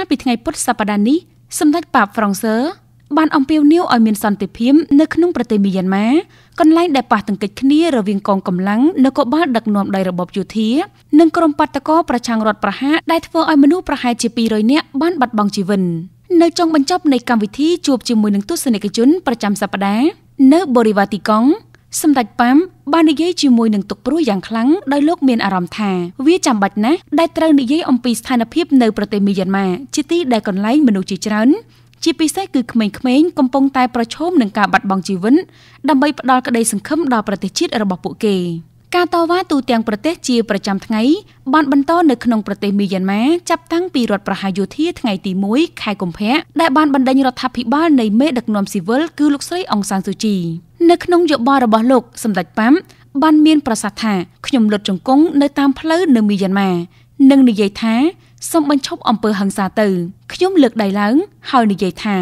លពីថ្ងៃពុធសប្តាហ៍នេះសម្ដេចប៉ាបហ្វ្រង់សឺបានអំពាវនាវឲ្យមានសន្តិភាពនៅក្នុងប្រទេសមីយ៉ាន់ម៉ាកន្លែងដែលប៉ះទង្គិចគ្នារវាងកងកម្លាំងនគរបាលដឹកនាំដោយរបបយោធានិងក្រុមបាតកោប្រឆាំងរដ្ឋប្រហារដែលធ្វើឲ្យមនុស្សប្រហែលជា200នាក់បានបាត់បង់ជីវិតនៅចុងបញ្ចប់នៃកម្មវិធីជួបជាមួយនឹងទស្សនិកជនប្រចាំសប្តាហ៍នៅបរិវ៉ាទីកង់សម្ដេចប៉ាំបាននិយាយជាមួយនឹងទុកព្រួយយ៉ាងខ្លាំងដោយលោក មានអារម្មណ៍ថាវាចាំបាច់ណាស់ដែលត្រូវនិយាយអំពីស្ថានភាពនៅប្រទេសមីយ៉ាន់ម៉ាជាទីដែលកន្លែងមនុស្សជាច្រើន ជាពិសេសគឺក្មេងៗកំពុងតែប្រឈមនឹងការបាត់បង់ជីវិតដើម្បីផ្ដល់ក្តីសង្ឃឹមដល់ប្រទេសជាតិរបស់ពួកគេ ការតវ៉ាទូទាំងប្រទេសជាប្រចាំថ្ងៃបានបន្តនៅក្នុងប្រទេសមីយ៉ាន់ម៉ាចាប់តាំងពីរដ្ឋប្រហារយោធាថ្ងៃទី1ខែកុម្ភៈដែលបានបណ្ដេញរដ្ឋាភិបាលនៃមេដឹកនាំស៊ីវិលគឺលោកស្រីអុងសានស៊ូជីនៅក្នុងយោបល់របស់លោកសម្ដេចប៉ាំបានមានប្រសាសន៍ថាខ្ញុំលុតជង្គង់នៅតាមផ្លូវនៅមីយ៉ាន់ម៉ានិងនិយាយថាសូមបញ្ឈប់អំពើហិង្សាទៅខ្ញុំលើកដៃឡើងហើយនិយាយថា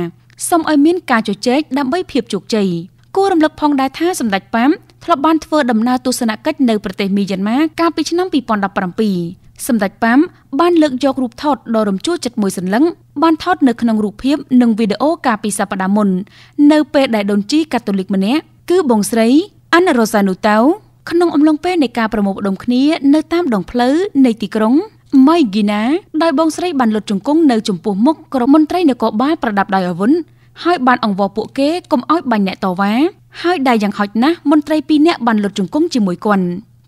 សូមឲ្យមានការជជែកដើម្បីភាពជោគជ័យគួររំលឹកផងដែរថាសម្ដេចប៉ាំធ្លាប់បានធ្វើដំណើរទស្សនកិច្ចនៅប្រទេសមីយ៉ាន់ម៉ាកាលពីឆ្នាំ2017សម្ដេចប៉ាំបានលើកយករូបថតដ៏រំជួលចិត្តមួយសន្លឹងបានថតនៅក្នុងរូបភាព និងវីដេអូកាលពីសប្តាហ៍មុន នៅ ពេលដែលដូនជី កាតូលិកម្នាក់គឺបងស្រីអាន់រ៉ូសានូតៅ ក្នុងអំឡុងពេលនៃការប្រមូលផ្ដុំគ្នា នៅតាមដងផ្លូវនៃទីក្រុងម៉ៃហ្គីណាដោយបងស្រីបានលុតជង្គង់នៅចំពោះមុខក្រុមមន្ត្រីនគរបាលប្រដាប់ដោយអាវុធហើយបានអង្វរពួកគេកុំឲ្យបាញ់អ្នកតវ៉ាហើយដែលយ៉ាងហោចណាស់មន្ត្រីពីរនាក់បានលុតជង្គង់ជាមួយគាត់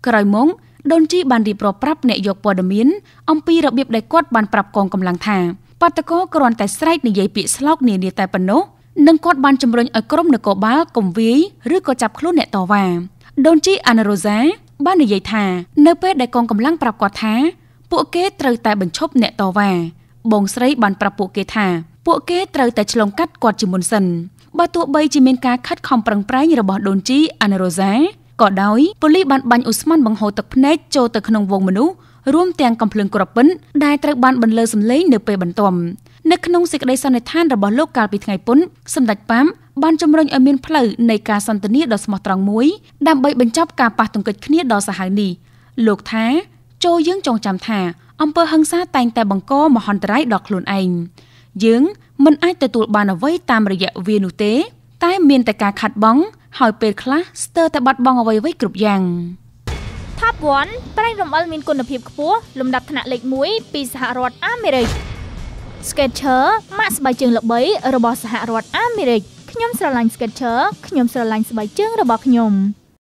ក្រោយមកដូនជីបានរៀបរាប់ប្រាប់អ្នកយកព័ត៌មានអំពីរបៀបដែលគាត់បានប្រាប់កងកម្លាំងថាបាតកោគ្រាន់តែស្រែកនិយាយពាក្យស្លោកនានាតែប៉ុណ្ណោះនឹងគាត់បានជំរុញឲ្យក្រុមនគរបាលកុំវាយឬក៏ចាប់ខ្លួនអ្នកតវ៉ាដូនជីអានារ៉ូសាបាននិយាយថានៅពេលដែលកងកម្លាំងប្រាប់គាត់ថាពួកគេត្រូវតែបញ្ឈប់អ្នកតវ៉ាបងស្រីបានប្រាប់ពួកគេថាពួកគេត្រូវតែឆ្លងកាត់គាត់ជាមុនសិនបើទោះបីជាមានការខិតខំប្រឹងប្រែងរបស់ដូនជីអានារ៉ូហ្សាក៏ដោយប៉ូលីសបានបាញ់អូស្មန်បង្ហូរទឹកភ្នែកចូលទៅក្នុងវងមនុស្សរួមទាំងកំភ្លើងក្រពិនដែលត្រូវបានបន្លឺសម្លេងនៅពេលបន្ទាប់នៅក្នុងសេចក្តីសន្និដ្ឋានរបស់លោកកាលពីថ្ងៃពុនសម្ដេចប៉ាមបានជំរុញឲ្យមានផ្លូវនៃការសន្ទនាដ៏ស្មោះត្រង់មួយដើម្បីបញ្ចប់ការប៉ះទង្គិចគ្នាដ៏សាហាវនេះលោកថា ចូលយើងចងចាំថាអង្គើហឹង្សាតែងតែបង្កមហន្តរាយដល់ខ្លួនឯងយើងមិនអាចទទួល បានអ្វីតាមរយៈវានោះទេ តែមានតែការខាត់បង ហើយពេលខ្លះស្ទើរតែបាត់បង់អ្វីៗគ្រប់យ៉ាង Top 1ប្រេងរំអិលមានគុណភាពខ្ពស់លំដាប់ថ្នាក់លេខ1ពីសហរដ្ឋអាមេរិក Sketcher ម៉ាកស្បែកជើងល្បីរបស់សហរដ្ឋអាមេរិកខ្ញុំស្រឡាញ់ Sketcher ខ្ញុំស្រឡាញ់ស្បែកជើងរបស់ខ្ញុំ